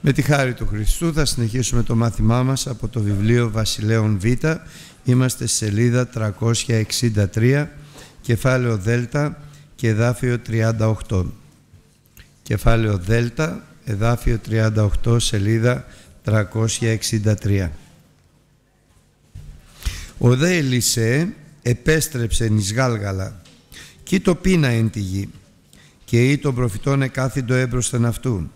Με τη χάρη του Χριστού θα συνεχίσουμε το μάθημά μας από το βιβλίο Βασιλέων Β. Είμαστε σελίδα 363, κεφάλαιο Δέλτα και εδάφιο 38. Κεφάλαιο Δέλτα, εδάφιο 38, σελίδα 363. Ο δε επέστρεψε εις Γάλγαλα κι το πείνα εν τη γη και ή τον προφητών εκάθιντο έμπροσθεν αυτού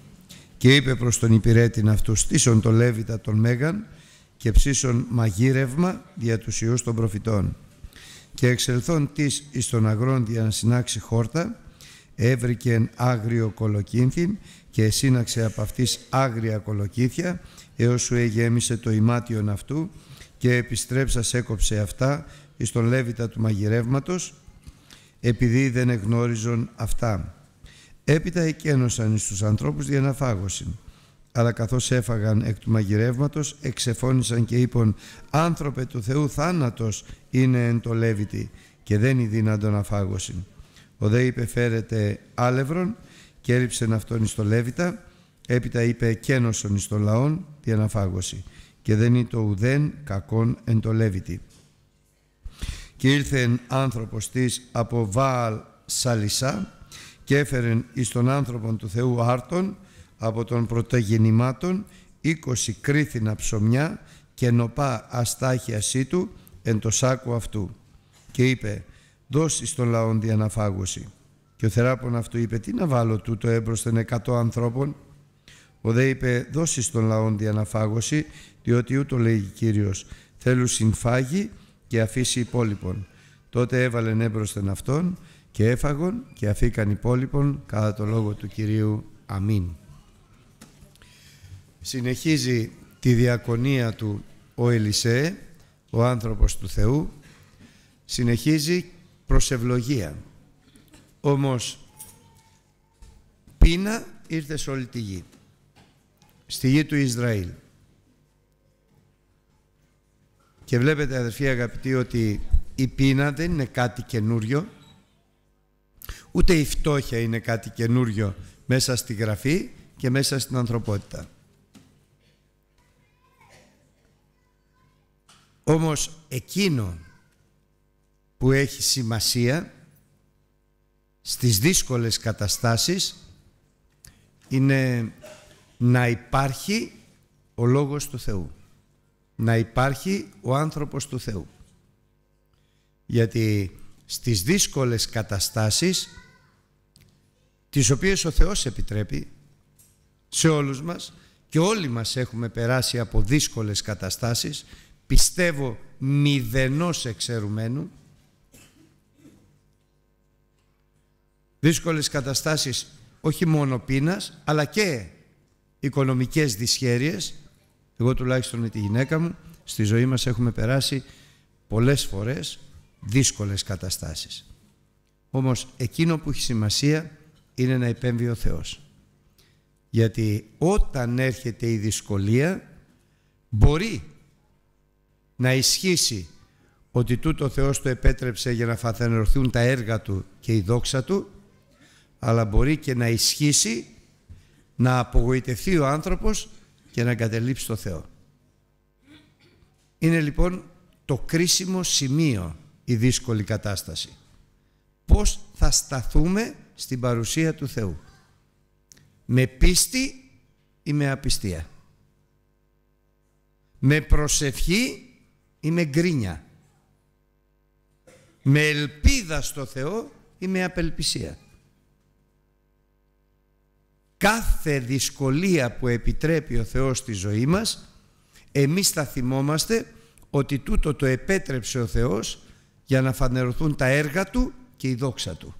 και είπε προς τον υπηρέτην αυτού στήσον το Λέβητα τον Μέγαν και ψήσον μαγείρευμα δια τους ιούς των προφητών και εξελθόν της εις τον αγρόν δια να συνάξει χόρτα έβρικεν άγριο κολοκύνθιν και σύναξε από αυτής άγρια κολοκύθια έως σου εγέμισε το ημάτιον αυτού και επιστρέψας έκοψε αυτά εις τον Λέβητα του μαγειρεύματος επειδή δεν εγνώριζον αυτά Έπειτα εκένωσαν εις ανθρώπους για να φάγωσιν. Αλλά καθώς έφαγαν εκ του μαγειρεύματος, εξεφώνησαν και είπαν «Άνθρωπε του Θεού θάνατος είναι εν το και δεν είναι δύνατο να φάγωσιν». Ο δε είπε «Φέρετε άλευρον» και έριψεν αυτόν εις το Λέβητα. Έπειτα είπε «Εκένωσον εις το λαόν για να και δεν είναι το ουδέν κακόν εν το Λέβητη. Και ήρθεν άνθρωπος της από Βάαλ Σαλισά και έφερεν εις τον άνθρωπον του Θεού άρτον από των πρωτογεννημάτων είκοσι κρίθινα ψωμιά και νοπά αστάχια του εν το σάκο αυτού και είπε δώσει στον λαόν διαναφάγωση και ο θεράπων αυτού είπε τι να βάλω τούτο έμπροσθεν εκατό ανθρώπων ο δε είπε δώσει στον λαόν διαναφάγωση διότι ούτω λέγει Κύριος θέλουν συμφάγει και αφήσει υπόλοιπον τότε έβαλεν έμπροσθεν αυτόν και έφαγον και αφήκαν υπόλοιπον κατά το λόγο του Κυρίου. Αμήν. Συνεχίζει τη διακονία του ο Ελισέ, ο άνθρωπος του Θεού, συνεχίζει προσευλογία. Όμως πείνα ήρθε σε όλη τη γη, στη γη του Ισραήλ. Και βλέπετε αδερφοί αγαπητοί ότι η πείνα δεν είναι κάτι καινούριο, Ούτε η φτώχεια είναι κάτι καινούριο μέσα στη γραφή και μέσα στην ανθρωπότητα. Όμως εκείνο που έχει σημασία στις δύσκολες καταστάσεις είναι να υπάρχει ο Λόγος του Θεού. Να υπάρχει ο άνθρωπος του Θεού. Γιατί στις δύσκολες καταστάσεις τις οποίες ο Θεός επιτρέπει σε όλους μας και όλοι μας έχουμε περάσει από δύσκολες καταστάσεις πιστεύω μηδενός εξαιρουμένου δύσκολες καταστάσεις όχι μόνο πείνας αλλά και οικονομικές δυσχέρειες εγώ τουλάχιστον με τη γυναίκα μου στη ζωή μας έχουμε περάσει πολλές φορές δύσκολες καταστάσεις. Όμως εκείνο που έχει σημασία είναι να επέμβει ο Θεός. Γιατί όταν έρχεται η δυσκολία μπορεί να ισχύσει ότι τούτο ο Θεός το επέτρεψε για να φαθενορθούν τα έργα Του και η δόξα Του αλλά μπορεί και να ισχύσει να απογοητευτεί ο άνθρωπος και να εγκατελείψει το Θεό. Είναι λοιπόν το κρίσιμο σημείο η δύσκολη κατάσταση. Πώς θα σταθούμε στην παρουσία του Θεού. Με πίστη ή με απιστία. Με προσευχή ή με γκρίνια. Με ελπίδα στο Θεό ή με απελπισία. Κάθε δυσκολία που επιτρέπει ο Θεός στη ζωή μας εμείς θα θυμόμαστε ότι τούτο το επέτρεψε ο Θεός για να φανερωθούν τα έργα του και η δόξα του.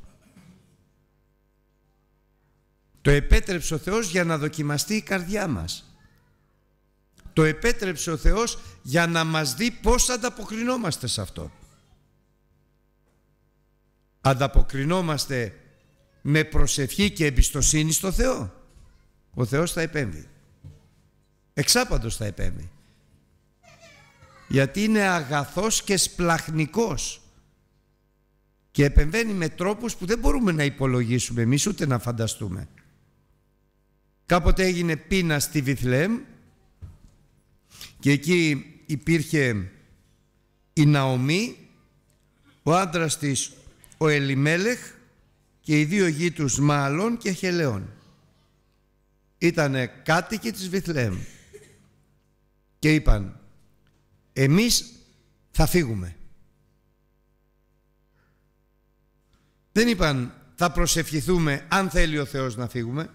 Το επέτρεψε ο Θεός για να δοκιμαστεί η καρδιά μας. Το επέτρεψε ο Θεός για να μας δει πώς ανταποκρινόμαστε σε αυτό. Ανταποκρινόμαστε με προσευχή και εμπιστοσύνη στο Θεό. Ο Θεός θα επέμβει. Εξάπαντος θα επέμβει γιατί είναι αγαθός και σπλαχνικός και επεμβαίνει με τρόπους που δεν μπορούμε να υπολογίσουμε εμείς ούτε να φανταστούμε. Κάποτε έγινε πείνα στη Βιθλέμ και εκεί υπήρχε η Ναομή, ο άντρας της ο Ελιμέλεχ και οι δύο γη τους Μαλών και Χελέων. Ήτανε κάτοικοι της Βιθλέμ και είπαν εμείς θα φύγουμε. Δεν είπαν θα προσευχηθούμε αν θέλει ο Θεός να φύγουμε.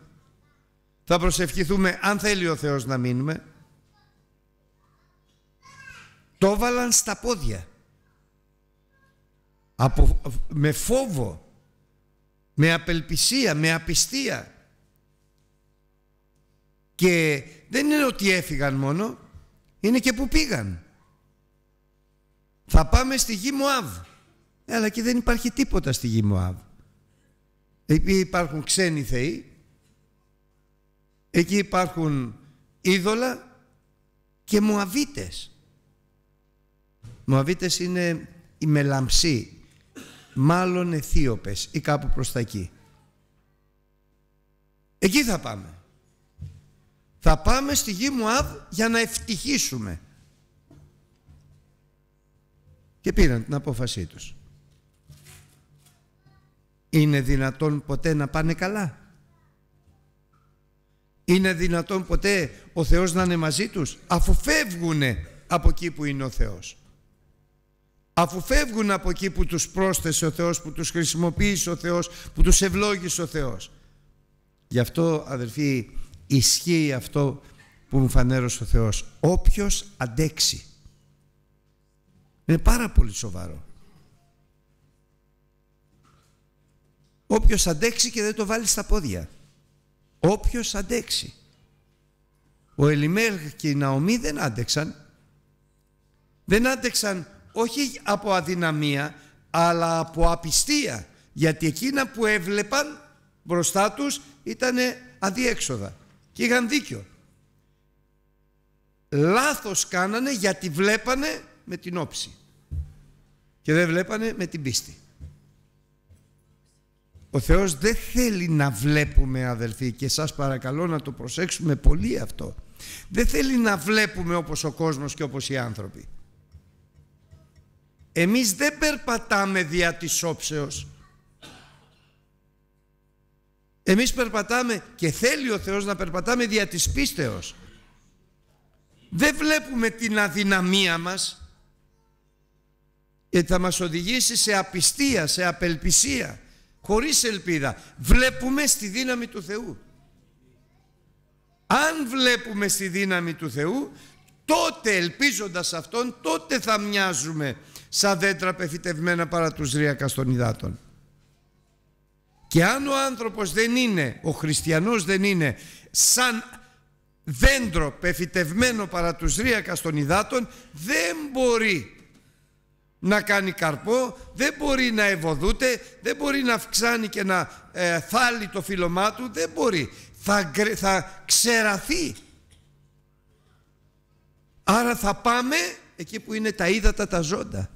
Θα προσευχηθούμε αν θέλει ο Θεός να μείνουμε. Το βάλαν στα πόδια. με φόβο, με απελπισία, με απιστία. Και δεν είναι ότι έφυγαν μόνο, είναι και που πήγαν. Θα πάμε στη γη Μωάβ. Ε, αλλά και δεν υπάρχει τίποτα στη γη Μωάβ. Εκεί υπάρχουν ξένοι θεοί. Εκεί υπάρχουν είδωλα και Μωαβίτες. Μωαβίτες είναι η μελαμψή. Μάλλον αιθίωπες ή κάπου προς τα εκεί. Εκεί θα πάμε. Θα πάμε στη γη Μωάβ για να ευτυχίσουμε και πήραν την απόφασή τους. Είναι δυνατόν ποτέ να πάνε καλά. Είναι δυνατόν ποτέ ο Θεός να είναι μαζί τους αφού φεύγουν από εκεί που είναι ο Θεός. Αφού φεύγουν από εκεί που τους πρόσθεσε ο Θεός, που τους χρησιμοποίησε ο Θεός, που τους ευλόγησε ο Θεός. Γι' αυτό αδερφοί ισχύει αυτό που μου φανέρωσε ο Θεός. Όποιος αντέξει είναι πάρα πολύ σοβαρό. Όποιος αντέξει και δεν το βάλει στα πόδια. Όποιος αντέξει. Ο Ελιμέλ και οι Ναομή δεν άντεξαν. Δεν άντεξαν όχι από αδυναμία, αλλά από απιστία. Γιατί εκείνα που έβλεπαν μπροστά τους ήταν αδιέξοδα. Και είχαν δίκιο. Λάθος κάνανε γιατί βλέπανε με την όψη και δεν βλέπανε με την πίστη. Ο Θεός δεν θέλει να βλέπουμε αδελφοί και σας παρακαλώ να το προσέξουμε πολύ αυτό. Δεν θέλει να βλέπουμε όπως ο κόσμος και όπως οι άνθρωποι. Εμείς δεν περπατάμε δια της όψεως. Εμείς περπατάμε και θέλει ο Θεός να περπατάμε δια της πίστεως. Δεν βλέπουμε την αδυναμία μας, ε, θα μας οδηγήσει σε απιστία, σε απελπισία, χωρίς ελπίδα. Βλέπουμε στη δύναμη του Θεού. Αν βλέπουμε στη δύναμη του Θεού, τότε ελπίζοντας Αυτόν, τότε θα μοιάζουμε σαν δέντρα πεφυτευμένα παρά τους ρίακας των υδάτων. Και αν ο άνθρωπος δεν είναι, ο χριστιανός δεν είναι σαν δέντρο πεφυτευμένο παρά τους ρίακας των υδάτων, δεν μπορεί να κάνει καρπό, δεν μπορεί να ευωδούται, δεν μπορεί να αυξάνει και να ε, θάλει το φιλωμά του, δεν μπορεί. Θα, θα ξεραθεί. Άρα θα πάμε εκεί που είναι τα ύδατα τα ζώντα.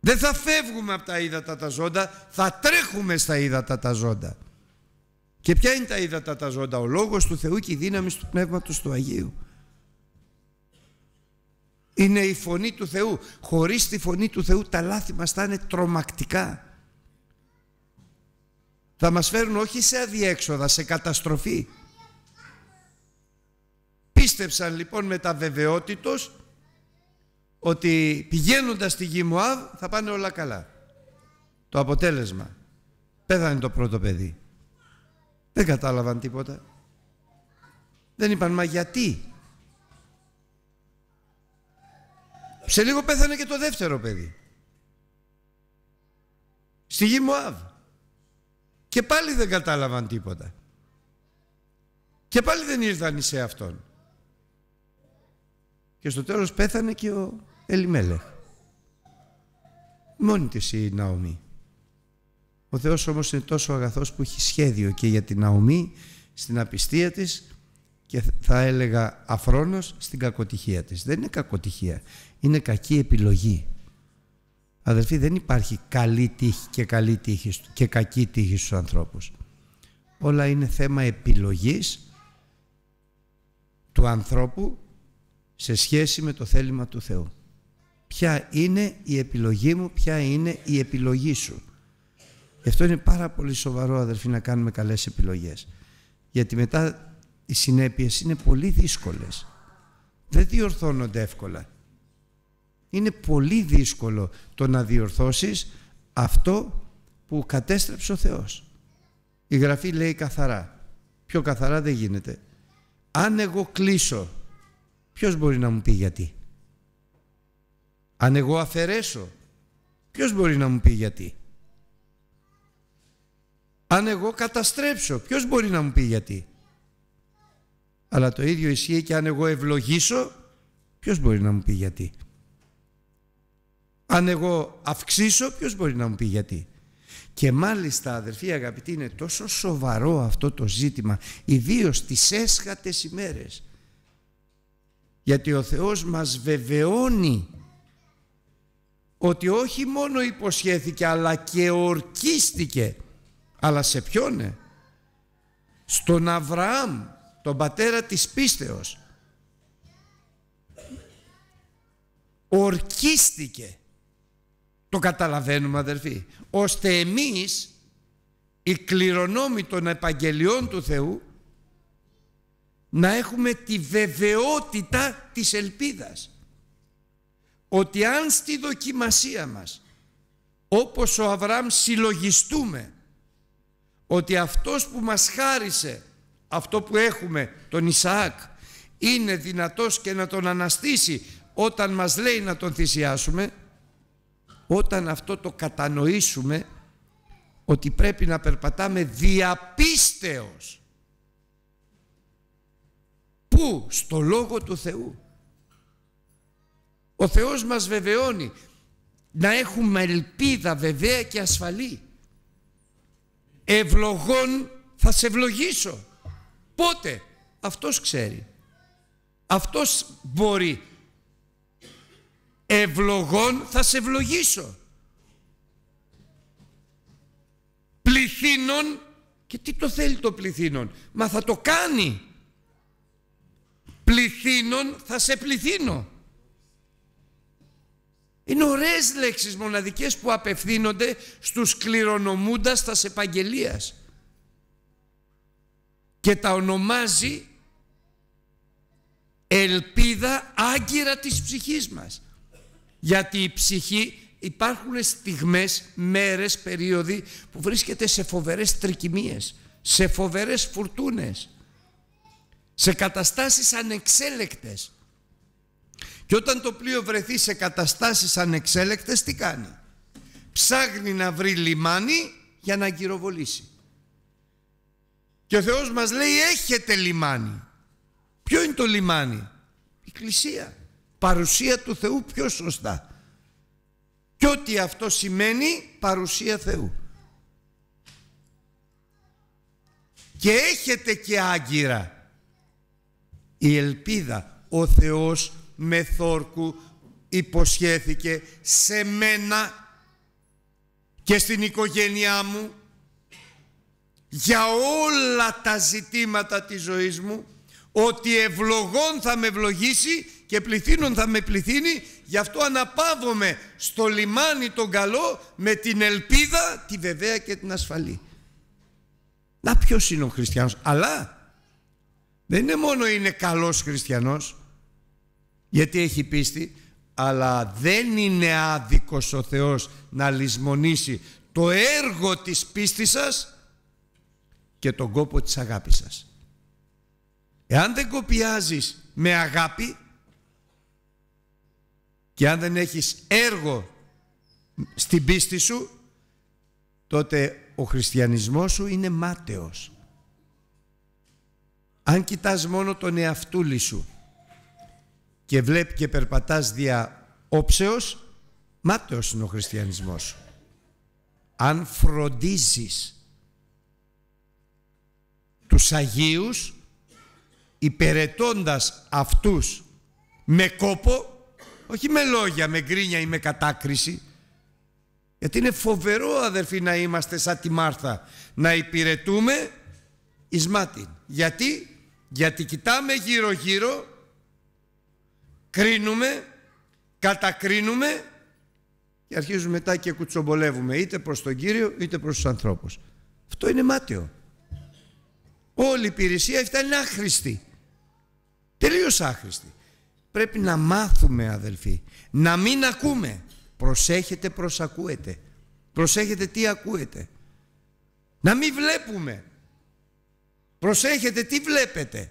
Δεν θα φεύγουμε από τα ύδατα τα ζώντα, θα τρέχουμε στα ύδατα τα ζώντα. Και ποια είναι τα ύδατα τα ζώντα, ο Λόγος του Θεού και η δύναμη του Πνεύματος του Αγίου. Είναι η φωνή του Θεού. Χωρίς τη φωνή του Θεού τα λάθη μας θα είναι τρομακτικά. Θα μας φέρουν όχι σε αδιέξοδα, σε καταστροφή. Πίστεψαν λοιπόν με τα βεβαιότητος ότι πηγαίνοντας στη γη Μουάβ θα πάνε όλα καλά. Το αποτέλεσμα. Πέθανε το πρώτο παιδί. Δεν κατάλαβαν τίποτα. Δεν είπαν μα γιατί. Σε λίγο πέθανε και το δεύτερο παιδί. Στη γη Μωάβ. Και πάλι δεν κατάλαβαν τίποτα. Και πάλι δεν ήρθαν σε αυτόν. Και στο τέλος πέθανε και ο Ελιμέλεχ. Μόνη της η Ναομή. Ο Θεός όμως είναι τόσο αγαθός που έχει σχέδιο και για την Ναομή στην απιστία της και θα έλεγα αφρόνος στην κακοτυχία της. Δεν είναι κακοτυχία είναι κακή επιλογή. Αδελφοί, δεν υπάρχει καλή τύχη και, καλή τύχη και κακή τύχη στους ανθρώπους. Όλα είναι θέμα επιλογής του ανθρώπου σε σχέση με το θέλημα του Θεού. Ποια είναι η επιλογή μου, ποια είναι η επιλογή σου. Γι' αυτό είναι πάρα πολύ σοβαρό αδελφοί να κάνουμε καλές επιλογές. Γιατί μετά οι συνέπειες είναι πολύ δύσκολες. Δεν διορθώνονται εύκολα είναι πολύ δύσκολο το να διορθώσεις αυτό που κατέστρεψε ο Θεός. Η Γραφή λέει καθαρά. Πιο καθαρά δεν γίνεται. Αν εγώ κλείσω, ποιος μπορεί να μου πει γιατί. Αν εγώ αφαιρέσω, ποιος μπορεί να μου πει γιατί. Αν εγώ καταστρέψω, ποιος μπορεί να μου πει γιατί. Αλλά το ίδιο ισχύει και αν εγώ ευλογήσω, ποιος μπορεί να μου πει γιατί. Αν εγώ αυξήσω, ποιος μπορεί να μου πει γιατί. Και μάλιστα αδερφοί αγαπητοί είναι τόσο σοβαρό αυτό το ζήτημα, ιδίως τις έσχατες ημέρες. Γιατί ο Θεός μας βεβαιώνει ότι όχι μόνο υποσχέθηκε αλλά και ορκίστηκε. Αλλά σε ποιόνε. Στον Αβραάμ, τον πατέρα της πίστεως. Ορκίστηκε. Το καταλαβαίνουμε αδερφοί. Ώστε εμείς οι κληρονόμοι των επαγγελιών του Θεού να έχουμε τη βεβαιότητα της ελπίδας. Ότι αν στη δοκιμασία μας όπως ο Αβραάμ συλλογιστούμε ότι αυτός που μας χάρισε αυτό που έχουμε τον Ισαάκ είναι δυνατός και να τον αναστήσει όταν μας λέει να τον θυσιάσουμε όταν αυτό το κατανοήσουμε ότι πρέπει να περπατάμε διαπίστεως. Πού? Στο Λόγο του Θεού. Ο Θεός μας βεβαιώνει να έχουμε ελπίδα βεβαία και ασφαλή. Ευλογών θα σε ευλογήσω. Πότε? Αυτός ξέρει. Αυτός μπορεί ευλογών θα σε ευλογήσω. Πληθύνων και τι το θέλει το πληθύνων. Μα θα το κάνει. Πληθύνων θα σε πληθύνω. Είναι ωραίες λέξεις μοναδικές που απευθύνονται στους κληρονομούντας της επαγγελίας. Και τα ονομάζει ελπίδα άγκυρα της ψυχής μας γιατί η ψυχή υπάρχουν στιγμές, μέρες, περίοδοι που βρίσκεται σε φοβερές τρικυμίες, σε φοβερές φουρτούνες, σε καταστάσεις ανεξέλεκτες. Και όταν το πλοίο βρεθεί σε καταστάσεις ανεξέλεκτες τι κάνει. Ψάχνει να βρει λιμάνι για να γυροβολήσει. Και ο Θεός μας λέει έχετε λιμάνι. Ποιο είναι το λιμάνι. Η Εκκλησία παρουσία του Θεού πιο σωστά. Και ό,τι αυτό σημαίνει παρουσία Θεού. Και έχετε και άγκυρα. Η ελπίδα, ο Θεός με θόρκου υποσχέθηκε σε μένα και στην οικογένειά μου για όλα τα ζητήματα της ζωής μου ότι ευλογών θα με ευλογήσει και πληθύνων θα με πληθύνει, γι' αυτό αναπαύομαι στο λιμάνι τον καλό με την ελπίδα, τη βεβαία και την ασφαλή. Να ποιος είναι ο χριστιανός. Αλλά δεν είναι μόνο είναι καλός χριστιανός, γιατί έχει πίστη, αλλά δεν είναι άδικος ο Θεός να λησμονήσει το έργο της πίστης σας και τον κόπο της αγάπης σας. Εάν δεν κοπιάζεις με αγάπη και αν δεν έχεις έργο στην πίστη σου τότε ο χριστιανισμός σου είναι μάταιος αν κοιτάς μόνο τον εαυτούλη σου και βλέπει και περπατάς δια όψεως μάταιος είναι ο χριστιανισμός σου αν φροντίζεις τους Αγίους υπερετώντας αυτούς με κόπο όχι με λόγια, με γκρίνια ή με κατάκριση. Γιατί είναι φοβερό αδερφοί να είμαστε σαν τη Μάρθα. Να υπηρετούμε εις Γιατί, γιατί κοιτάμε γύρω γύρω, κρίνουμε, κατακρίνουμε και αρχίζουμε μετά και κουτσομπολεύουμε είτε προς τον Κύριο είτε προς τους ανθρώπους. Αυτό είναι μάτιο. Όλη η υπηρεσία αυτά είναι άχρηστη. Τελείως άχρηστη πρέπει να μάθουμε αδελφοί. Να μην ακούμε. Προσέχετε προσακούετε. Προσέχετε τι ακούετε. Να μην βλέπουμε. Προσέχετε τι βλέπετε.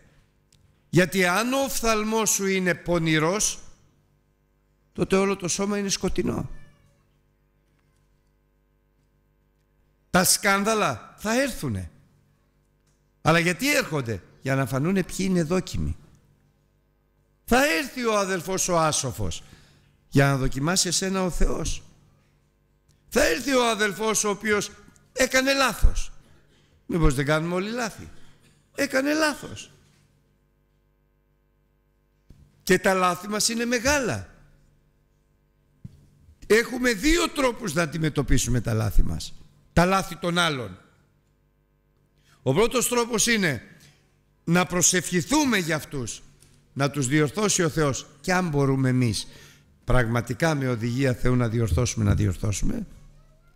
Γιατί αν ο οφθαλμός σου είναι πονηρός, τότε όλο το σώμα είναι σκοτεινό. Τα σκάνδαλα θα έρθουνε. Αλλά γιατί έρχονται, για να φανούν ποιοι είναι δόκιμοι. Θα έρθει ο αδελφός ο άσοφος για να δοκιμάσει εσένα ο Θεός. Θα έρθει ο αδελφός ο οποίος έκανε λάθος. Μήπως δεν κάνουμε όλοι λάθη. Έκανε λάθος. Και τα λάθη μας είναι μεγάλα. Έχουμε δύο τρόπους να αντιμετωπίσουμε τα λάθη μας. Τα λάθη των άλλων. Ο πρώτος τρόπος είναι να προσευχηθούμε για αυτούς να τους διορθώσει ο Θεός και αν μπορούμε εμείς πραγματικά με οδηγία Θεού να διορθώσουμε να διορθώσουμε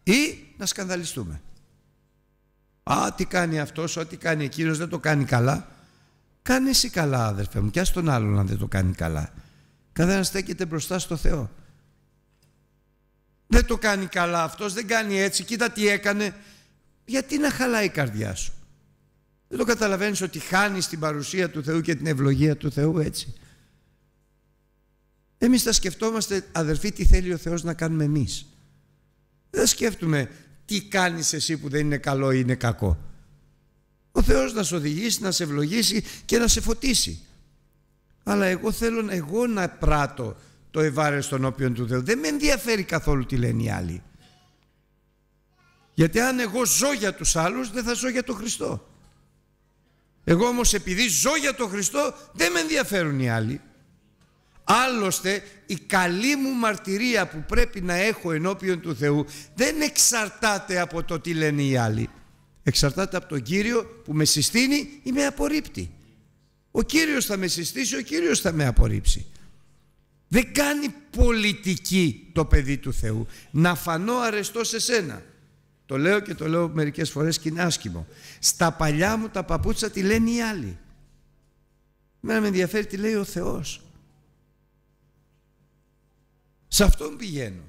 ή να σκανδαλιστούμε Α, τι κάνει αυτός, ό,τι κάνει εκείνος δεν το κάνει καλά Κάνε εσύ καλά αδερφέ μου και ας τον άλλον αν δεν το κάνει καλά Καθένας στέκεται μπροστά στο Θεό Δεν το κάνει καλά αυτός, δεν κάνει έτσι, κοίτα τι έκανε Γιατί να χαλάει η καρδιά σου δεν το καταλαβαίνεις ότι χάνεις την παρουσία του Θεού και την ευλογία του Θεού έτσι. Εμείς θα σκεφτόμαστε αδερφοί τι θέλει ο Θεός να κάνουμε εμείς. Δεν σκέφτουμε τι κάνεις εσύ που δεν είναι καλό ή είναι κακό. Ο Θεός να σε οδηγήσει, να σε ευλογήσει και να σε φωτίσει. Αλλά εγώ θέλω εγώ να πράττω το ευάρεστο όποιον του Θεού. Δεν με ενδιαφέρει καθόλου τι λένε οι άλλοι. Γιατί αν εγώ ζω για τους άλλους δεν θα ζω για τον Χριστό. Εγώ όμως επειδή ζω για τον Χριστό δεν με ενδιαφέρουν οι άλλοι. Άλλωστε η καλή μου μαρτυρία που πρέπει να έχω ενώπιον του Θεού δεν εξαρτάται από το τι λένε οι άλλοι. Εξαρτάται από τον Κύριο που με συστήνει ή με απορρίπτει. Ο Κύριος θα με συστήσει, ο Κύριος θα με απορρίψει. Δεν κάνει πολιτική το παιδί του Θεού. Να φανώ αρεστό σε σένα. Το λέω και το λέω μερικές φορές και είναι άσχημο. Στα παλιά μου τα παπούτσια τη λένε οι άλλοι. Μένα με ενδιαφέρει τι λέει ο Θεός. Σε αυτόν πηγαίνω.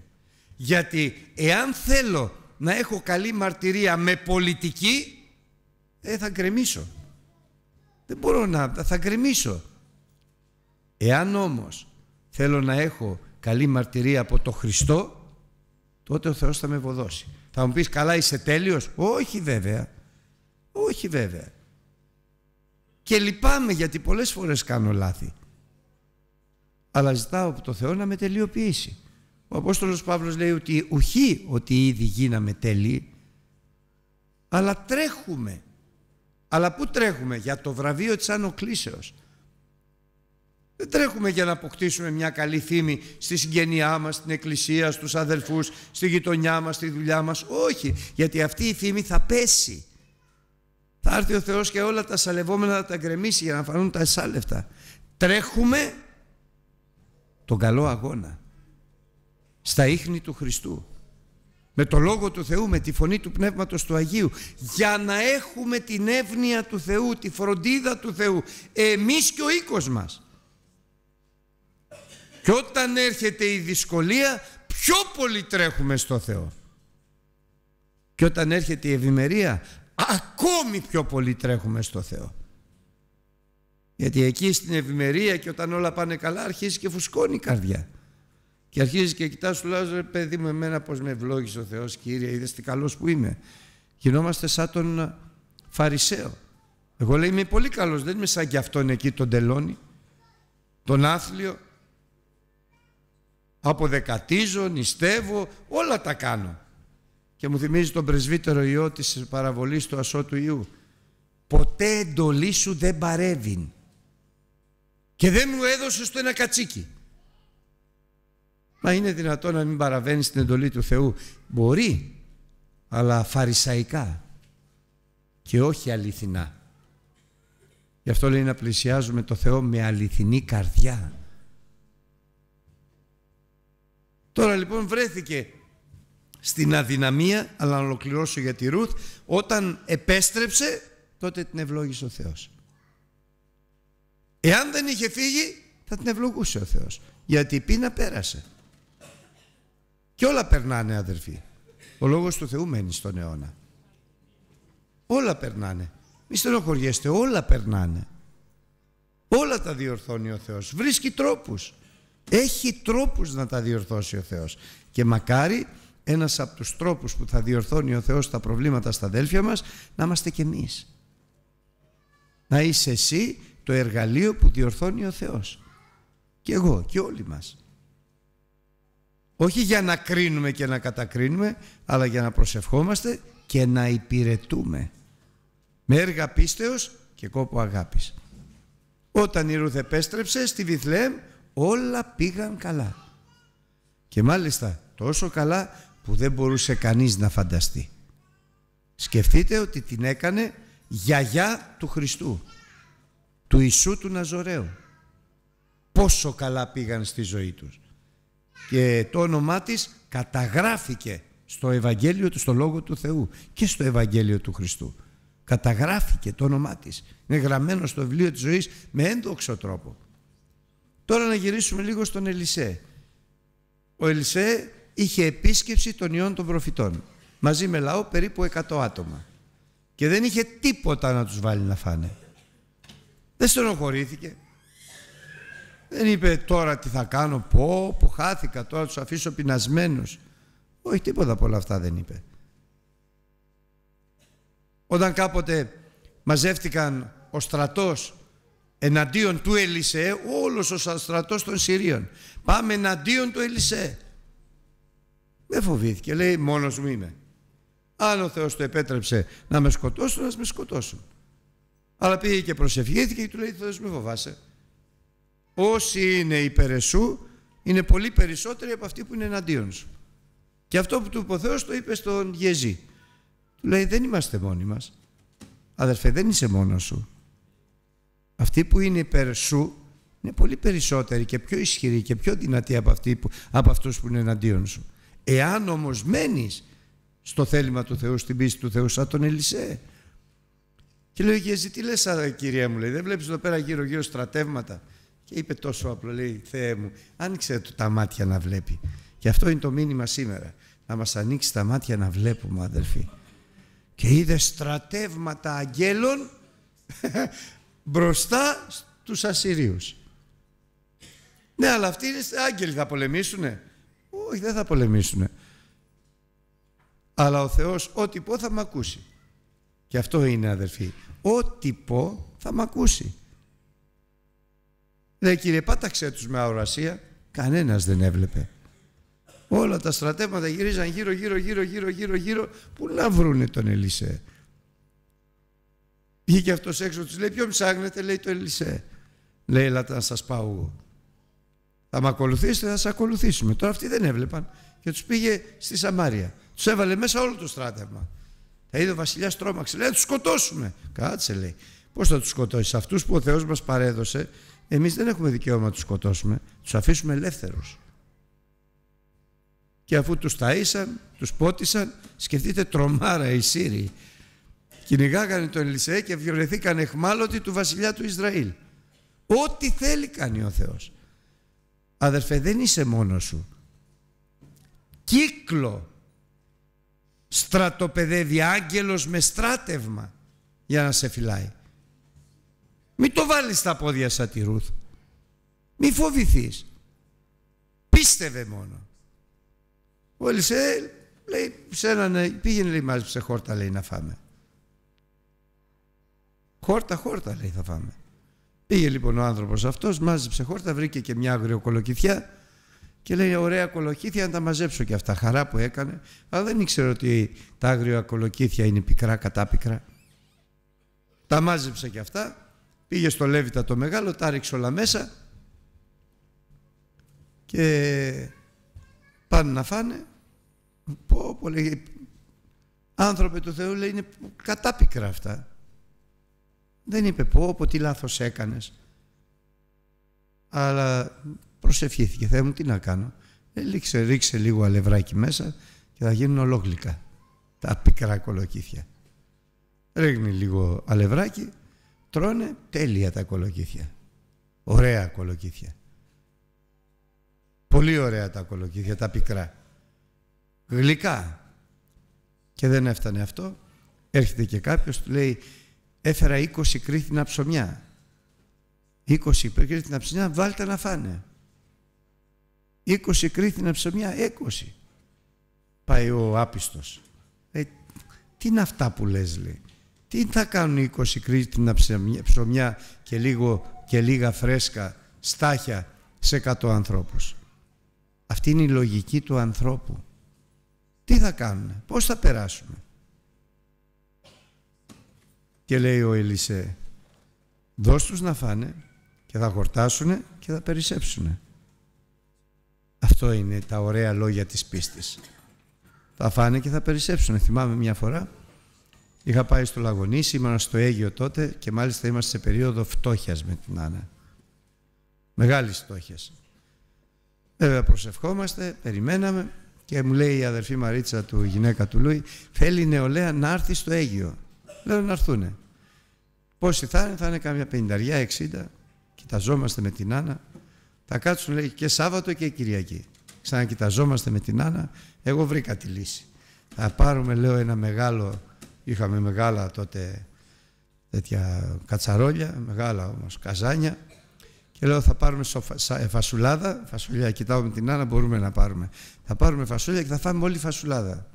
Γιατί εάν θέλω να έχω καλή μαρτυρία με πολιτική, ε, θα γκρεμίσω. Δεν μπορώ να, θα γκρεμίσω. Εάν όμως θέλω να έχω καλή μαρτυρία από το Χριστό, τότε ο Θεός θα με βοδώσει. Θα μου πεις καλά είσαι τέλειος. Όχι βέβαια. Όχι βέβαια. Και λυπάμαι γιατί πολλές φορές κάνω λάθη. Αλλά ζητάω από το Θεό να με τελειοποιήσει. Ο Απόστολος Παύλος λέει ότι ουχή ότι ήδη γίναμε τέλειοι αλλά τρέχουμε. Αλλά πού τρέχουμε για το βραβείο της ανοκλήσεως. Δεν τρέχουμε για να αποκτήσουμε μια καλή φήμη στη συγγένειά μας, στην εκκλησία, στους αδελφούς, στη γειτονιά μας, στη δουλειά μας. Όχι, γιατί αυτή η φήμη θα πέσει. Θα έρθει ο Θεός και όλα τα σαλευόμενα θα τα γκρεμίσει για να φανούν τα εσάλευτα. Τρέχουμε τον καλό αγώνα στα ίχνη του Χριστού με το Λόγο του Θεού, με τη φωνή του Πνεύματος του Αγίου για να έχουμε την εύνοια του Θεού, τη φροντίδα του Θεού εμείς και ο οίκος μας και όταν έρχεται η δυσκολία πιο πολύ τρέχουμε στο Θεό. Και όταν έρχεται η ευημερία ακόμη πιο πολύ τρέχουμε στο Θεό. Γιατί εκεί στην ευημερία και όταν όλα πάνε καλά αρχίζει και φουσκώνει η καρδιά. Και αρχίζει και κοιτάς σου «Ε, παιδί μου εμένα πως με ευλόγησε ο Θεός Κύριε είδες τι καλός που είμαι. Γινόμαστε σαν τον ε, Φαρισαίο. Εγώ λέει είμαι πολύ καλός δεν είμαι σαν και αυτόν εκεί τον τελώνει. Τον άθλιο αποδεκατίζω, νηστεύω, όλα τα κάνω. Και μου θυμίζει τον πρεσβύτερο ιό της παραβολής του ασώτου ιού. Ποτέ εντολή σου δεν παρεύει. Και δεν μου έδωσες το ένα κατσίκι. Μα είναι δυνατόν να μην παραβαίνεις την εντολή του Θεού. Μπορεί, αλλά φαρισαϊκά και όχι αληθινά. Γι' αυτό λέει να πλησιάζουμε το Θεό με αληθινή καρδιά. Τώρα λοιπόν βρέθηκε στην αδυναμία, αλλά να ολοκληρώσω για τη Ρούθ, όταν επέστρεψε, τότε την ευλόγησε ο Θεός. Εάν δεν είχε φύγει, θα την ευλογούσε ο Θεός. Γιατί η πείνα πέρασε. Και όλα περνάνε αδερφοί. Ο λόγος του Θεού μένει στον αιώνα. Όλα περνάνε. Μη στενοχωριέστε, όλα περνάνε. Όλα τα διορθώνει ο Θεός. Βρίσκει τρόπους. Έχει τρόπους να τα διορθώσει ο Θεός. Και μακάρι ένας από τους τρόπους που θα διορθώνει ο Θεός τα προβλήματα στα αδέλφια μας να είμαστε κι εμείς. Να είσαι εσύ το εργαλείο που διορθώνει ο Θεός. Και εγώ και όλοι μας. Όχι για να κρίνουμε και να κατακρίνουμε, αλλά για να προσευχόμαστε και να υπηρετούμε. Με έργα πίστεως και κόπο αγάπης. Όταν η Ρούθ επέστρεψε στη Βιθλέμ όλα πήγαν καλά. Και μάλιστα τόσο καλά που δεν μπορούσε κανείς να φανταστεί. Σκεφτείτε ότι την έκανε γιαγιά του Χριστού, του Ιησού του Ναζωρέου. Πόσο καλά πήγαν στη ζωή τους. Και το όνομά της καταγράφηκε στο Ευαγγέλιο του, στο Λόγο του Θεού και στο Ευαγγέλιο του Χριστού. Καταγράφηκε το όνομά της. Είναι γραμμένο στο βιβλίο της ζωής με ένδοξο τρόπο. Τώρα να γυρίσουμε λίγο στον Ελισέ. Ο Ελισέ είχε επίσκεψη των ιών των προφητών. Μαζί με λαό περίπου 100 άτομα. Και δεν είχε τίποτα να τους βάλει να φάνε. Δεν στενοχωρήθηκε. Δεν είπε τώρα τι θα κάνω, πω, που χάθηκα, τώρα τους αφήσω πεινασμένους. Όχι, τίποτα από όλα αυτά δεν είπε. Όταν κάποτε μαζεύτηκαν ο στρατός εναντίον του Ελισέ όλος ο στρατός των Συρίων. Πάμε εναντίον του Ελισέ. Δεν φοβήθηκε, λέει μόνος μου είμαι. Αν ο Θεός του επέτρεψε να με σκοτώσουν, να με σκοτώσουν. Αλλά πήγε και προσευχήθηκε και του λέει Θεός με φοβάσαι. Όσοι είναι υπέρ εσού είναι πολύ περισσότεροι από αυτοί που είναι εναντίον σου. Και αυτό που του είπε ο Θεός το είπε στον Γεζή. Του λέει δεν είμαστε μόνοι μας. Αδερφέ δεν είσαι μόνος σου. Αυτοί που είναι υπέρ σου είναι πολύ περισσότεροι και πιο ισχυροί και πιο δυνατοί από, αυτοί που, από αυτούς που είναι εναντίον σου. Εάν όμως μένεις στο θέλημα του Θεού, στην πίστη του Θεού, σαν τον Ελισέ. Και λέει ο Γιέζη τι λες κυρία μου, λέει, δεν βλέπεις εδώ πέρα γύρω γύρω στρατεύματα. Και είπε τόσο απλό, λέει, Θεέ μου, άνοιξε τα μάτια να βλέπει. Και αυτό είναι το μήνυμα σήμερα. Να μας ανοίξει τα μάτια να βλέπουμε, αδελφοί. Και είδε στρατεύματα αγγέλων μπροστά στους Ασσυρίους. Ναι, αλλά αυτοί είναι άγγελοι, θα πολεμήσουνε. Όχι, δεν θα πολεμήσουνε. Αλλά ο Θεός ό,τι πω θα μ' ακούσει. Και αυτό είναι αδερφοί. Ό,τι πω θα μ' ακούσει. Λέει κύριε πάταξέ τους με αορασία. Κανένας δεν έβλεπε. Όλα τα στρατεύματα γυρίζαν γύρω γύρω γύρω γύρω γύρω γύρω που να βρούνε τον Ελισέα Βγήκε αυτός έξω, τους λέει: Ποιον ψάχνετε, λέει το Ελισέ. Λέει: Ελάτε να σας πάω εγώ. Θα με ακολουθήσετε, θα σας ακολουθήσουμε. Τώρα αυτοί δεν έβλεπαν και τους πήγε στη Σαμάρια. Τους έβαλε μέσα όλο το στράτευμα. Θα είδε ο βασιλιάς τρόμαξε. Λέει: να τους σκοτώσουμε. Κάτσε, λέει. Πώς θα τους σκοτώσεις, αυτούς που ο Θεός μας παρέδωσε, εμείς δεν έχουμε δικαίωμα να τους σκοτώσουμε. Τους αφήσουμε ελεύθερους. Και αφού τους ταΐσαν, τους πότισαν, σκεφτείτε τρομάρα οι Σύριοι Κυνηγάγανε τον Ελισέ και βιολεθήκαν εχμάλωτοι του βασιλιά του Ισραήλ. Ό,τι θέλει κάνει ο Θεός. Αδερφέ, δεν είσαι μόνος σου. Κύκλο στρατοπεδεύει άγγελος με στράτευμα για να σε φυλάει. Μην το βάλεις στα πόδια σαν τη Ρούθ. Μη φοβηθείς. Πίστευε μόνο. Ο Ελισέ λέει, πήγαινε λέει, μάζεψε χόρτα λέει να φάμε. Χόρτα, χόρτα, λέει, θα φάμε. Πήγε λοιπόν ο άνθρωπος αυτός, μάζεψε χόρτα, βρήκε και μια κολοκυθιά και λέει: Ωραία κολοκύθια, να τα μαζέψω και αυτά. Χαρά που έκανε. Αλλά δεν ήξερε ότι τα άγρια κολοκύθια είναι πικρά, κατάπικρα. Τα μάζεψε και αυτά. Πήγε στο Λέβιτα το μεγάλο, τα ρίξε όλα μέσα και πάνε να φάνε. Πω, πω λέει, άνθρωποι του Θεού λέει, είναι κατάπικρα αυτά. Δεν είπε πω, πω τι λάθος έκανες. Αλλά προσευχήθηκε. Θεέ μου, τι να κάνω. Ε, ρίξε, ρίξε λίγο αλευράκι μέσα και θα γίνουν ολόγλυκα τα πικρά κολοκύθια. Ρίχνει λίγο αλευράκι, τρώνε τέλεια τα κολοκύθια. Ωραία κολοκύθια. Πολύ ωραία τα κολοκύθια, τα πικρά. Γλυκά. Και δεν έφτανε αυτό. Έρχεται και κάποιος, του λέει έφερα 20 κρίθινα ψωμιά. 20 κρίθινα ψωμιά, βάλτε να φάνε. 20 κρίθινα ψωμιά, 20. Πάει ο άπιστος. Ε, τι είναι αυτά που λες, λέει. Τι θα κάνουν 20 κρίθινα ψωμιά και, λίγο, και λίγα φρέσκα στάχια σε 100 ανθρώπους. Αυτή είναι η λογική του ανθρώπου. Τι θα κάνουν, πώς θα περάσουμε. Και λέει ο Ελισέ, δώσ' τους να φάνε και θα χορτάσουνε και θα περισσέψουν. Αυτό είναι τα ωραία λόγια της πίστης. Θα φάνε και θα περισσέψουν. Θυμάμαι μια φορά, είχα πάει στο Λαγονίσι, ήμουν στο Αίγιο τότε και μάλιστα είμαστε σε περίοδο φτώχειας με την Άννα. Μεγάλη φτώχειας. Βέβαια προσευχόμαστε, περιμέναμε και μου λέει η αδερφή Μαρίτσα του γυναίκα του Λούι θέλει η νεολαία να έρθει στο Αίγιο. Λέω να έρθουν. Πόσοι θα είναι, θα είναι κάμια πενταριά, εξήντα. Κοιταζόμαστε με την Άννα. Θα κάτσουν λέει και Σάββατο και Κυριακή. Ξανακοιταζόμαστε με την Άννα. Εγώ βρήκα τη λύση. Θα πάρουμε, λέω, ένα μεγάλο. Είχαμε μεγάλα τότε τέτοια κατσαρόλια, μεγάλα όμως καζάνια και λέω θα πάρουμε ε, φασουλάδα, φασουλιά, κοιτάω με την Άννα μπορούμε να πάρουμε. Θα πάρουμε φασουλιά και θα φάμε όλη φασουλάδα.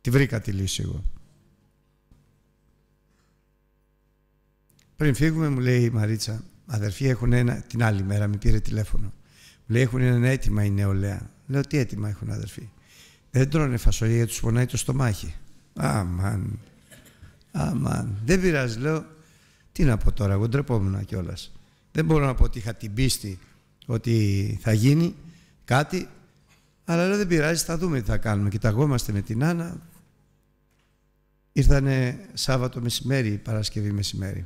Τη βρήκα τη λύση εγώ. Πριν φύγουμε, μου λέει η Μαρίτσα, αδερφή, έχουν ένα. Την άλλη μέρα με πήρε τηλέφωνο. Μου λέει: Έχουν ένα έτοιμα η νεολαία. Λέω: Τι έτοιμα έχουν, αδερφή. Δεν τρώνε φασολία τους πονάει το στομάχι. Αμαν. Αμαν. Δεν πειράζει, λέω. Τι να πω τώρα, εγώ ντρεπόμουν κιόλας. Δεν μπορώ να πω ότι είχα την πίστη ότι θα γίνει κάτι, αλλά λέω δεν πειράζει, θα δούμε τι θα κάνουμε. Κοιταγόμαστε με την Άννα. Ήρθανε Σάββατο μεσημέρι, Παρασκευή μεσημέρι.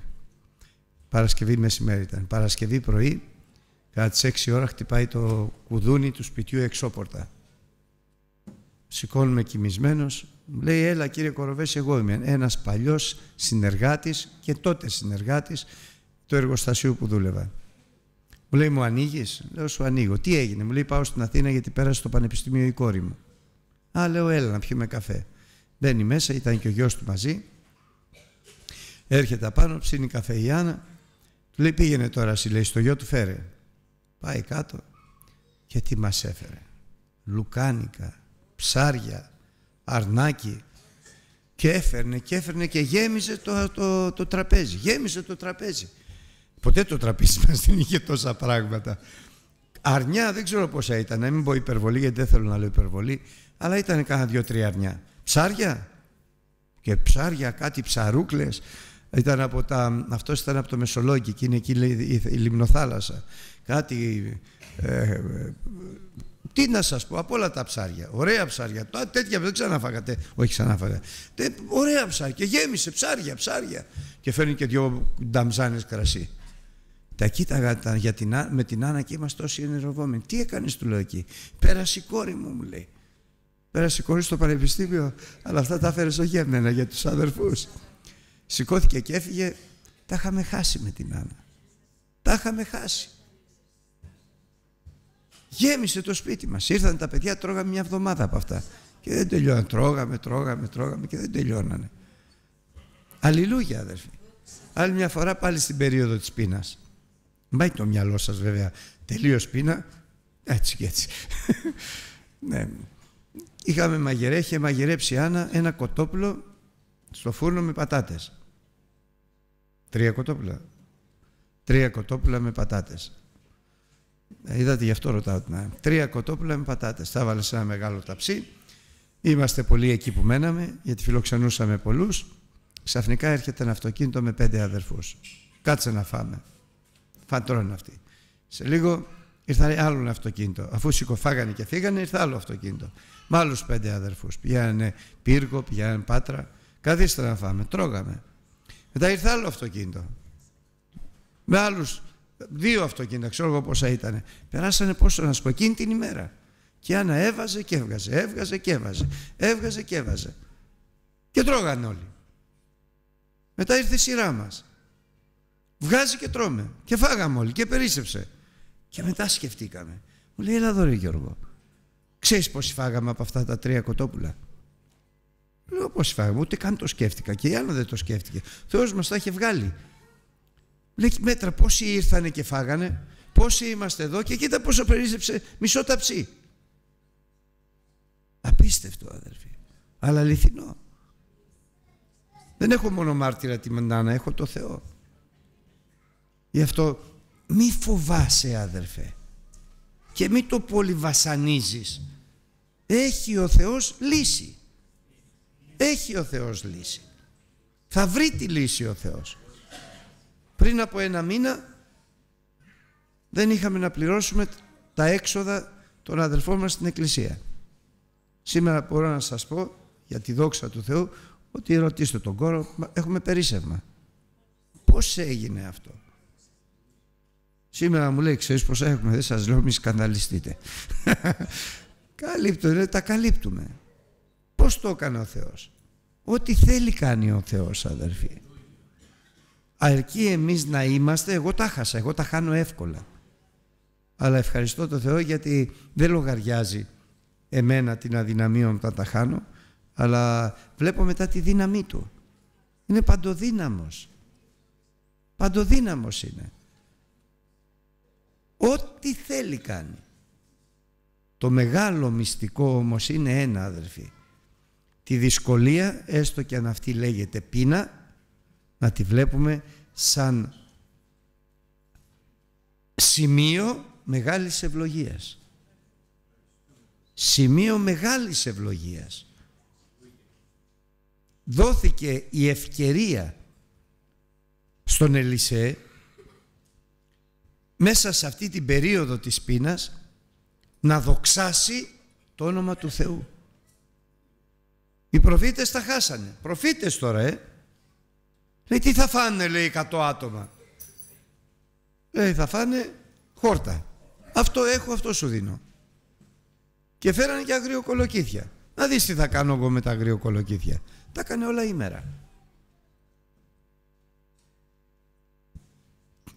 Παρασκευή μεσημέρι ήταν. Παρασκευή πρωί, κατά τις 6 ώρα, χτυπάει το κουδούνι του σπιτιού εξώπορτα. Σηκώνουμε κοιμισμένος, μου λέει: Έλα, κύριε Κοροβέση, εγώ είμαι ένας παλιός συνεργάτης και τότε συνεργάτης του εργοστασίου που δούλευα. Μου λέει: Μου ανοίγεις, λέω: Σου ανοίγω. Τι έγινε, μου λέει: Πάω στην Αθήνα γιατί πέρασε το πανεπιστήμιο η κόρη μου. Α, λέω: Έλα, να πιούμε καφέ. Μπαίνει μέσα, ήταν και ο γιος του μαζί. Έρχεται απάνω, ψήνει καφέ η Άννα του λέει πήγαινε τώρα εσύ λέει στο γιο του φέρε. Πάει κάτω και τι μας έφερε. Λουκάνικα, ψάρια, αρνάκι και έφερνε και έφερνε και γέμιζε το, το, το τραπέζι. Γέμιζε το τραπέζι. Ποτέ το τραπέζι μας δεν είχε τόσα πράγματα. Αρνιά δεν ξέρω πόσα ήταν, να μην πω υπερβολή γιατί δεν θέλω να λέω υπερβολή, αλλά ήταν κάνα δύο-τρία αρνιά. Ψάρια και ψάρια, κάτι ψαρούκλες, ήταν από τα, αυτός ήταν από το Μεσολόγγι και είναι εκεί η Λιμνοθάλασσα. Κάτι... Ε, τι να σας πω, από όλα τα ψάρια. Ωραία ψάρια. Τά, τέτοια δεν ξαναφάγατε. Όχι, ξαναφάγατε. Ωραία ψάρια. Γέμισε ψάρια, ψάρια. Και φέρνει και δυο νταμζάνες κρασί. Τα κοίταγα για την, με την Άννα και είμαστε τόσοι ενεργοβόμενοι. Τι έκανες του λέω εκεί. Πέρασε η κόρη μου, μου λέει. Πέρασε η κόρη στο πανεπιστήμιο, αλλά αυτά τα έφερες στο γέμνενα για τους αδερφούς σηκώθηκε και έφυγε, τα είχαμε χάσει με την Άννα. Τα είχαμε χάσει. Γέμισε το σπίτι μας. Ήρθαν τα παιδιά, τρώγαμε μια εβδομάδα από αυτά. Και δεν τελειώνανε. Τρώγαμε, τρώγαμε, τρώγαμε και δεν τελειώνανε. Αλληλούγια, αδερφοί. Άλλη μια φορά πάλι στην περίοδο της πείνας. Μπάει το μυαλό σας βέβαια. Τελείως πείνα. Έτσι και έτσι. ναι. Είχαμε μαγειρέ, είχε μαγειρέψει Άννα ένα κοτόπουλο στο φούρνο με πατάτες. Τρία κοτόπουλα. Τρία κοτόπουλα με πατάτες. Ε, είδατε, γι' αυτό ρωτάω την Τρία κοτόπουλα με πατάτες. Τα έβαλε σε ένα μεγάλο ταψί. Είμαστε πολλοί εκεί που μέναμε, γιατί φιλοξενούσαμε πολλούς. Ξαφνικά έρχεται ένα αυτοκίνητο με πέντε αδερφούς. Κάτσε να φάμε. Φαντρώνουν αυτοί. Σε λίγο ήρθε άλλο ένα αυτοκίνητο. Αφού σηκωφάγανε και φύγανε, ήρθε άλλο αυτοκίνητο. Με άλλους πέντε αδερφούς. Πηγαίνανε πύργο, πηγαίνανε πάτρα. Καθίστε να φάμε. Τρώγαμε. Μετά ήρθε άλλο αυτοκίνητο. Με άλλους δύο αυτοκίνητα, ξέρω εγώ πόσα ήταν. Περάσανε πόσο να σου την ημέρα. Και έβαζε και έβγαζε, έβγαζε και έβαζε, έβγαζε και έβαζε. Και τρώγανε όλοι. Μετά ήρθε η σειρά μας. Βγάζει και τρώμε. Και φάγαμε όλοι και περίσεψε. Και μετά σκεφτήκαμε. Μου λέει, έλα εδώ Γιώργο. ξέρεις πόσοι φάγαμε από αυτά τα τρία κοτόπουλα. Λέω πώς φάγαμε, ούτε καν το σκέφτηκα και η Άννα δεν το σκέφτηκε. Θεός μας τα είχε βγάλει. Λέει μέτρα πόσοι ήρθανε και φάγανε, πόσοι είμαστε εδώ και κοίτα πόσο περίζεψε μισό ταψί. Απίστευτο αδερφή αλλά αληθινό. Δεν έχω μόνο μάρτυρα τη μαντάνα έχω το Θεό. Γι' αυτό μη φοβάσαι αδερφέ και μη το πολυβασανίζεις Έχει ο Θεός λύση. Έχει ο Θεός λύση. Θα βρει τη λύση ο Θεός. Πριν από ένα μήνα δεν είχαμε να πληρώσουμε τα έξοδα των αδελφών μας στην Εκκλησία. Σήμερα μπορώ να σας πω για τη δόξα του Θεού ότι ρωτήστε τον κόρο, έχουμε περίσσευμα Πώς έγινε αυτό. Σήμερα μου λέει, ξέρεις πώς έχουμε, δεν σας λέω μη σκανδαλιστείτε. Καλύπτω, τα καλύπτουμε. Πώς το έκανε ο Θεός. Ό,τι θέλει κάνει ο Θεός αδερφοί. Αρκεί εμείς να είμαστε, εγώ τα χάσα, εγώ τα χάνω εύκολα. Αλλά ευχαριστώ τον Θεό γιατί δεν λογαριάζει εμένα την αδυναμία μου όταν τα χάνω, αλλά βλέπω μετά τη δύναμή του. Είναι παντοδύναμος. Παντοδύναμος είναι. Ό,τι θέλει κάνει. Το μεγάλο μυστικό όμως είναι ένα αδερφοί τη δυσκολία, έστω και αν αυτή λέγεται πείνα, να τη βλέπουμε σαν σημείο μεγάλης ευλογίας. Σημείο μεγάλης ευλογίας. Δόθηκε η ευκαιρία στον Ελισέ μέσα σε αυτή την περίοδο της πείνας να δοξάσει το όνομα του Θεού. Οι προφήτες τα χάσανε. Προφήτες τώρα, ε. Λέει, τι θα φάνε, λέει, 100 άτομα. Λέει, θα φάνε χόρτα. Αυτό έχω, αυτό σου δίνω. Και φέρανε και αγριοκολοκύθια. Να δεις τι θα κάνω εγώ με τα αγριοκολοκύθια. Τα έκανε όλα ημέρα.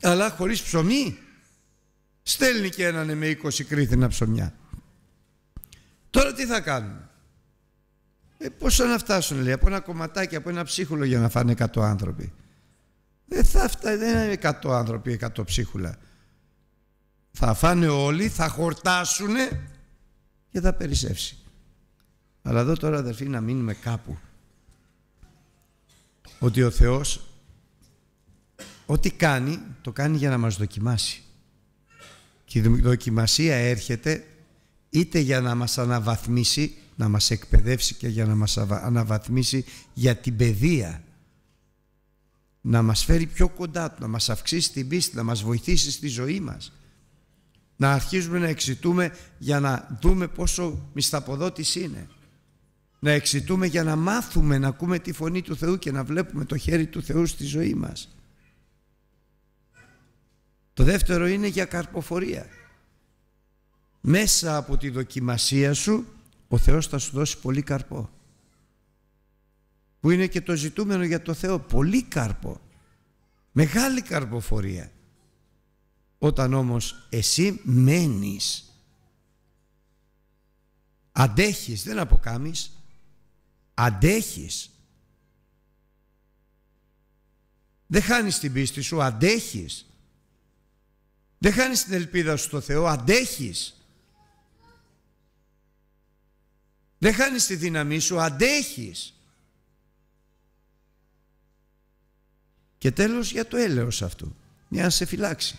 Αλλά χωρίς ψωμί. Στέλνει και έναν με 20 κρίθινα ψωμιά. Τώρα τι θα κάνουμε. Ε, πόσο να φτάσουν, λέει, από ένα κομματάκι, από ένα ψίχουλο για να φάνε 100 άνθρωποι. Δεν θα φτά, δεν είναι 100 άνθρωποι, 100 ψίχουλα. Θα φάνε όλοι, θα χορτάσουν και θα περισσεύσει. Αλλά εδώ τώρα αδερφοί να μείνουμε κάπου. Ότι ο Θεός ό,τι κάνει, το κάνει για να μας δοκιμάσει. Και η δοκιμασία έρχεται είτε για να μας αναβαθμίσει να μας εκπαιδεύσει και για να μας αναβαθμίσει για την παιδεία. Να μας φέρει πιο κοντά του, να μας αυξήσει την πίστη, να μας βοηθήσει στη ζωή μας. Να αρχίζουμε να εξητούμε για να δούμε πόσο μισθαποδότης είναι. Να εξητούμε για να μάθουμε να ακούμε τη φωνή του Θεού και να βλέπουμε το χέρι του Θεού στη ζωή μας. Το δεύτερο είναι για καρποφορία. Μέσα από τη δοκιμασία σου ο Θεός θα σου δώσει πολύ καρπό. Που είναι και το ζητούμενο για το Θεό, πολύ καρπό. Μεγάλη καρποφορία. Όταν όμως εσύ μένεις, αντέχεις, δεν αποκάμεις, αντέχεις. Δεν χάνεις την πίστη σου, αντέχεις. Δεν χάνεις την ελπίδα σου στο Θεό, αντέχεις. Δεν χάνεις τη δύναμή σου, αντέχεις. Και τέλος για το έλεος αυτού, για να σε φυλάξει.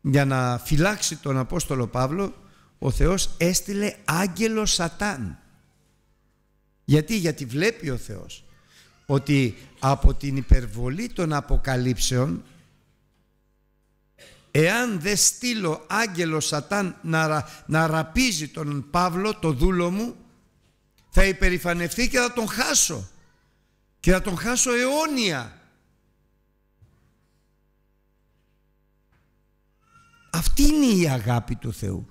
Για να φυλάξει τον Απόστολο Παύλο, ο Θεός έστειλε άγγελο Σατάν. Γιατί, γιατί βλέπει ο Θεός ότι από την υπερβολή των αποκαλύψεων εάν δεν στείλω άγγελο Σατάν να, να ραπίζει τον Παύλο, το δούλο μου, θα υπερηφανευτεί και θα τον χάσω. Και θα τον χάσω αιώνια. Αυτή είναι η αγάπη του Θεού.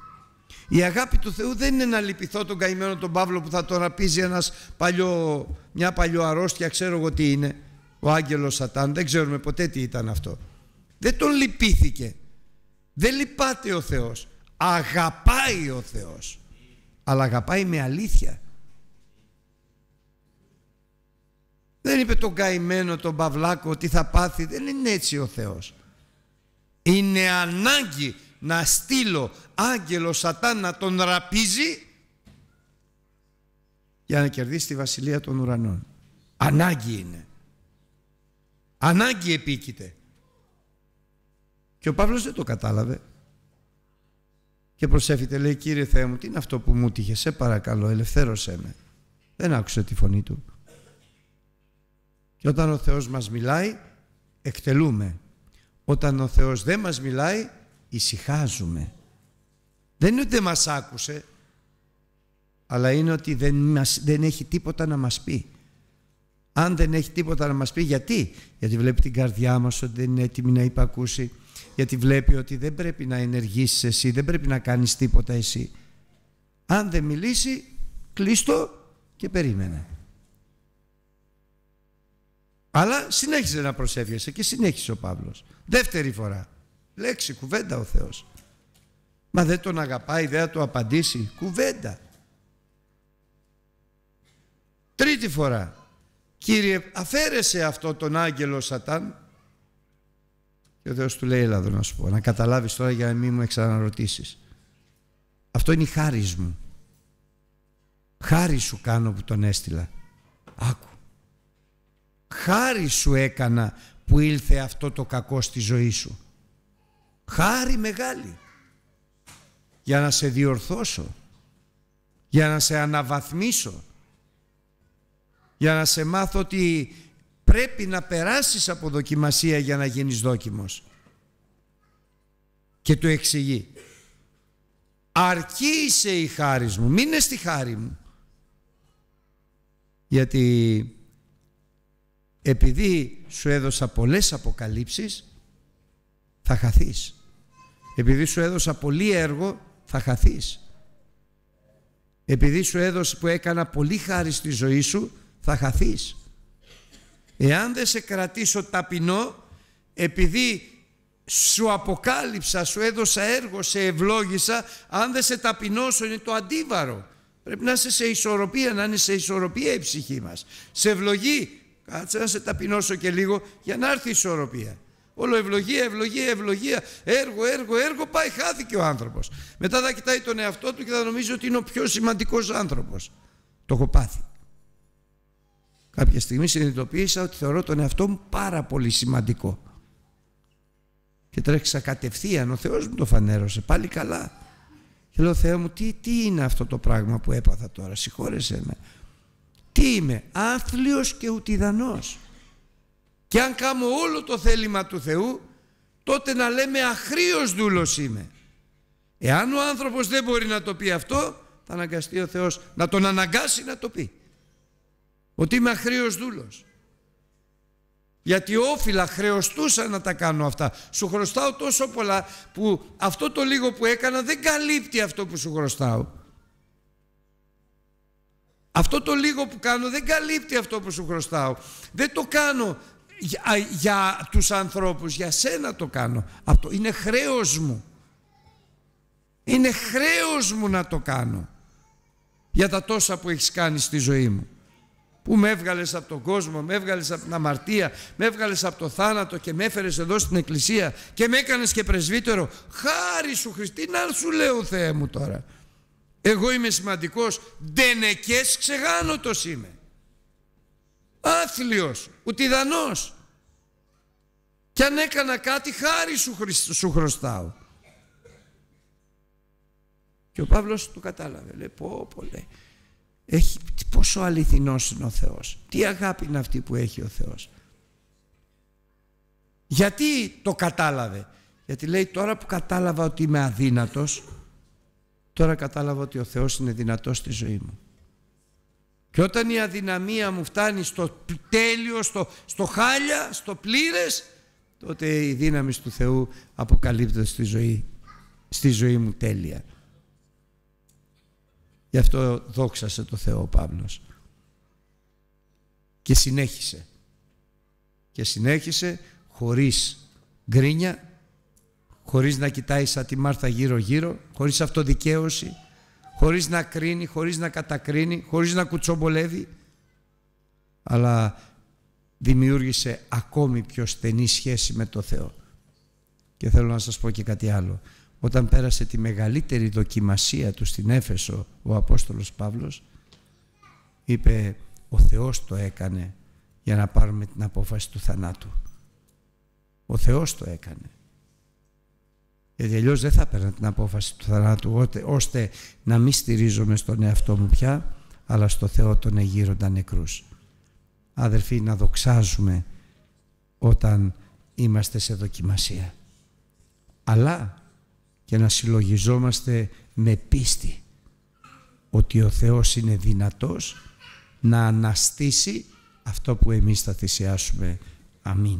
Η αγάπη του Θεού δεν είναι να λυπηθώ τον καημένο τον Παύλο που θα τον ραπίζει ένας παλιό, μια παλιό αρρώστια, ξέρω εγώ τι είναι, ο άγγελος Σατάν, δεν ξέρουμε ποτέ τι ήταν αυτό. Δεν τον λυπήθηκε. Δεν λυπάται ο Θεός. Αγαπάει ο Θεός. Αλλά αγαπάει με αλήθεια. Δεν είπε τον καημένο, τον παυλάκο, τι θα πάθει. Δεν είναι έτσι ο Θεός. Είναι ανάγκη να στείλω άγγελο σατάν να τον ραπίζει για να κερδίσει τη βασιλεία των ουρανών. Ανάγκη είναι. Ανάγκη επίκειται. Και ο Παύλος δεν το κατάλαβε. Και προσέφητε, λέει, Κύριε Θεέ μου, τι είναι αυτό που μου τύχε, σε παρακαλώ, ελευθέρωσέ με. Δεν άκουσε τη φωνή του. Και όταν ο Θεός μας μιλάει, εκτελούμε. Όταν ο Θεός δεν μας μιλάει, ησυχάζουμε. Δεν είναι ότι δεν μας άκουσε, αλλά είναι ότι δεν, μας, δεν έχει τίποτα να μας πει. Αν δεν έχει τίποτα να μας πει, γιατί. Γιατί βλέπει την καρδιά μας ότι δεν είναι έτοιμη να υπακούσει γιατί βλέπει ότι δεν πρέπει να ενεργήσεις εσύ, δεν πρέπει να κάνεις τίποτα εσύ. Αν δεν μιλήσει, κλείστο και περίμενε. Αλλά συνέχιζε να προσεύγεσαι και συνέχισε ο Παύλος. Δεύτερη φορά. Λέξη, κουβέντα ο Θεός. Μα δεν τον αγαπάει, δεν θα του απαντήσει. Κουβέντα. Τρίτη φορά. Κύριε, αφαίρεσε αυτό τον άγγελο Σατάν και ο Θεός του λέει, έλα να σου πω, να καταλάβεις τώρα για να μην μου εξαναρωτήσεις. Αυτό είναι η χάρη μου. Χάρη σου κάνω που τον έστειλα. Άκου. Χάρη σου έκανα που ήλθε αυτό το κακό στη ζωή σου. Χάρη μεγάλη. Για να σε διορθώσω. Για να σε αναβαθμίσω. Για να σε μάθω ότι πρέπει να περάσεις από δοκιμασία για να γίνεις δόκιμος. Και του εξηγεί. Αρκεί η χάρις μου, μην είναι στη χάρη μου. Γιατί επειδή σου έδωσα πολλές αποκαλύψεις θα χαθείς. Επειδή σου έδωσα πολύ έργο θα χαθείς. Επειδή σου έδωσε που έκανα πολύ χάρη στη ζωή σου θα χαθείς. Εάν δεν σε κρατήσω ταπεινό, επειδή σου αποκάλυψα, σου έδωσα έργο, σε ευλόγησα, αν δεν σε ταπεινώσω είναι το αντίβαρο. Πρέπει να είσαι σε ισορροπία, να είναι σε ισορροπία η ψυχή μας. Σε ευλογή, κάτσε να σε ταπεινώσω και λίγο για να έρθει η ισορροπία. Όλο ευλογία, ευλογία, ευλογία, έργο, έργο, έργο, πάει, χάθηκε ο άνθρωπος. Μετά θα κοιτάει τον εαυτό του και θα νομίζει ότι είναι ο πιο σημαντικός άνθρωπος. Το έχω πάθει κάποια στιγμή συνειδητοποίησα ότι θεωρώ τον εαυτό μου πάρα πολύ σημαντικό. Και τρέξα κατευθείαν, ο Θεός μου το φανέρωσε, πάλι καλά. Και λέω Θεέ μου τι, τι είναι αυτό το πράγμα που έπαθα τώρα, συγχώρεσέ με. Τι είμαι, άθλιος και ουτιδανός. Και αν κάνω όλο το θέλημα του Θεού, τότε να λέμε αχρίος δούλος είμαι. Εάν ο άνθρωπος δεν μπορεί να το πει αυτό, θα αναγκαστεί ο Θεός να τον αναγκάσει να το πει ότι είμαι αχρίος δούλος. Γιατί όφυλα χρεωστούσα να τα κάνω αυτά. Σου χρωστάω τόσο πολλά που αυτό το λίγο που έκανα δεν καλύπτει αυτό που σου χρωστάω. Αυτό το λίγο που κάνω δεν καλύπτει αυτό που σου χρωστάω. Δεν το κάνω για, για τους ανθρώπους, για σένα το κάνω. Αυτό είναι χρέος μου. Είναι χρέος μου να το κάνω για τα τόσα που έχεις κάνει στη ζωή μου που με έβγαλες από τον κόσμο, με έβγαλες από την αμαρτία, με έβγαλες από το θάνατο και με έφερες εδώ στην Εκκλησία και με έκανες και πρεσβύτερο. Χάρη σου, Χριστή, να σου λέω, Θεέ μου τώρα. Εγώ είμαι σημαντικός. Ντενεκές ξεγάνωτος είμαι. Άθλιος, ουτιδανός. Κι αν έκανα κάτι, χάρη σου, σου χρωστάω. Και ο Παύλος το κατάλαβε. Λέει, πω, πω, λέει έχει, πόσο αληθινός είναι ο Θεός τι αγάπη είναι αυτή που έχει ο Θεός γιατί το κατάλαβε γιατί λέει τώρα που κατάλαβα ότι είμαι αδύνατος τώρα κατάλαβα ότι ο Θεός είναι δυνατός στη ζωή μου και όταν η αδυναμία μου φτάνει στο τέλειο, στο, στο χάλια, στο πλήρες τότε η δύναμη του Θεού αποκαλύπτεται στη ζωή, στη ζωή μου τέλεια. Γι' αυτό δόξασε το Θεό ο Παύλος. Και συνέχισε. Και συνέχισε χωρίς γκρίνια, χωρίς να κοιτάει σαν τη Μάρθα γύρω-γύρω, χωρίς αυτοδικαίωση, χωρίς να κρίνει, χωρίς να κατακρίνει, χωρίς να κουτσομπολεύει, αλλά δημιούργησε ακόμη πιο στενή σχέση με το Θεό. Και θέλω να σας πω και κάτι άλλο όταν πέρασε τη μεγαλύτερη δοκιμασία του στην Έφεσο ο Απόστολος Παύλος είπε ο Θεός το έκανε για να πάρουμε την απόφαση του θανάτου. Ο Θεός το έκανε. Γιατί αλλιώς δεν θα έπαιρνα την απόφαση του θανάτου ώστε να μην στηρίζομαι στον εαυτό μου πια αλλά στο Θεό τον εγείροντα νεκρούς. Αδερφοί να δοξάζουμε όταν είμαστε σε δοκιμασία. Αλλά και να συλλογιζόμαστε με πίστη ότι ο Θεός είναι δυνατός να αναστήσει αυτό που εμείς θα θυσιάσουμε. Αμήν.